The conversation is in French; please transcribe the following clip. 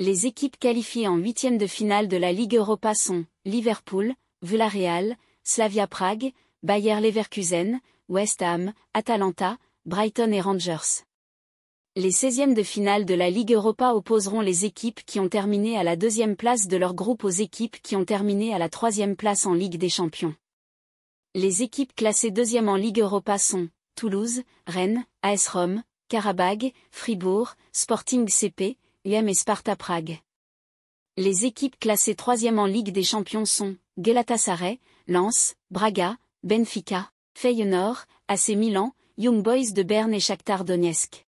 Les équipes qualifiées en huitième de finale de la Ligue Europa sont Liverpool, Villarreal, Slavia Prague, Bayer Leverkusen, West Ham, Atalanta, Brighton et Rangers. Les 16e de finale de la Ligue Europa opposeront les équipes qui ont terminé à la deuxième place de leur groupe aux équipes qui ont terminé à la troisième place en Ligue des Champions. Les équipes classées deuxième en Ligue Europa sont Toulouse, Rennes, AS Rome, Fribourg, Sporting CP, UEM et Sparta Prague. Les équipes classées troisième en Ligue des Champions sont Galatasaray, Lens, Braga, Benfica, Feyenoord, AC Milan, Young Boys de Berne et Shakhtar Donetsk.